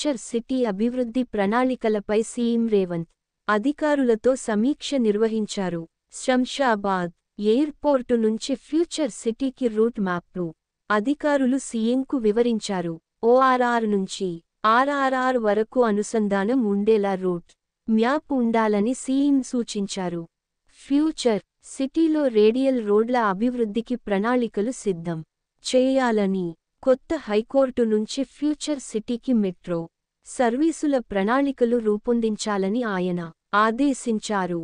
future city అభివృద్ధి ప్రణాళికలపై CM Revanth అధికారులతో సమీక్ష నిర్వహించారు శంషాబాద్ ఎయిర్పోర్టు నుంచి ఫ్యూచర్ సిటీకి రూట్ మ్యాప్ను అధికారులు సీఎంకు వివరించారు ఓఆర్ఆర్ నుంచి ఆర్ఆర్ఆర్ వరకు అనుసంధానం ఉండేలా రూట్ మ్యాప్ ఉండాలని సీఎం సూచించారు ఫ్యూచర్ సిటీలో రేడియల్ రోడ్ల అభివృద్ధికి ప్రణాళికలు సిద్ధం చేయాలని కొత్త హైకోర్టు నుంచి ఫ్యూచర్ సిటీకి మెట్రో సర్వీసుల ప్రణాళికలు రూపొందించాలని ఆయన ఆదేశించారు